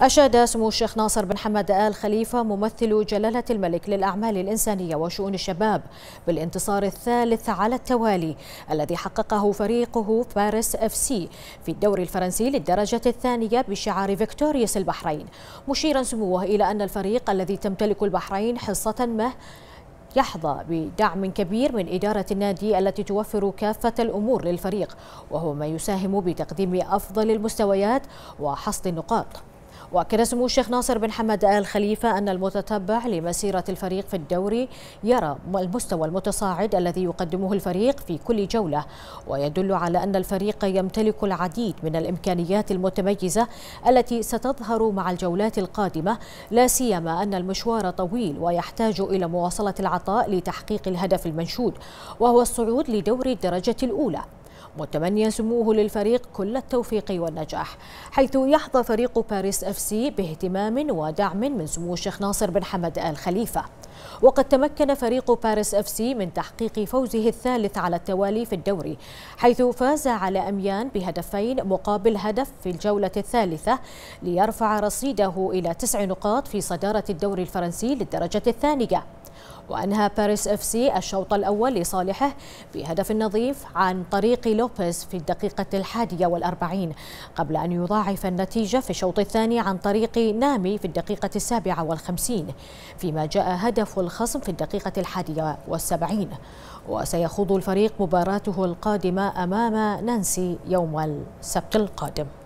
أشاد سمو الشيخ ناصر بن حمد آل خليفة ممثل جلالة الملك للأعمال الإنسانية وشؤون الشباب بالانتصار الثالث على التوالي الذي حققه فريقه باريس اف سي في الدوري الفرنسي للدرجة الثانية بشعار فيكتوريوس البحرين مشيرا سموه إلى أن الفريق الذي تمتلك البحرين حصة ما يحظى بدعم كبير من إدارة النادي التي توفر كافة الأمور للفريق وهو ما يساهم بتقديم أفضل المستويات وحصد النقاط وأكد سمو الشيخ ناصر بن حمد آل خليفة أن المتتبع لمسيرة الفريق في الدوري يرى المستوى المتصاعد الذي يقدمه الفريق في كل جولة ويدل على أن الفريق يمتلك العديد من الإمكانيات المتميزة التي ستظهر مع الجولات القادمة لا سيما أن المشوار طويل ويحتاج إلى مواصلة العطاء لتحقيق الهدف المنشود وهو الصعود لدوري الدرجة الأولى متمنيا سموه للفريق كل التوفيق والنجاح حيث يحظى فريق باريس اف سي باهتمام ودعم من سمو الشيخ ناصر بن حمد آل خليفة وقد تمكن فريق باريس اف سي من تحقيق فوزه الثالث على التوالي في الدوري حيث فاز على أميان بهدفين مقابل هدف في الجولة الثالثة ليرفع رصيده إلى تسع نقاط في صدارة الدوري الفرنسي للدرجة الثانية وأنهى باريس اف سي الشوط الأول لصالحه بهدف نظيف عن طريق لوبيز في الدقيقة الحادية والأربعين قبل أن يضاعف النتيجة في الشوط الثاني عن طريق نامي في الدقيقة السابعة والخمسين فيما جاء هدف الخصم في الدقيقة الحادية والسبعين وسيخوض الفريق مباراته القادمة أمام نانسي يوم السبت القادم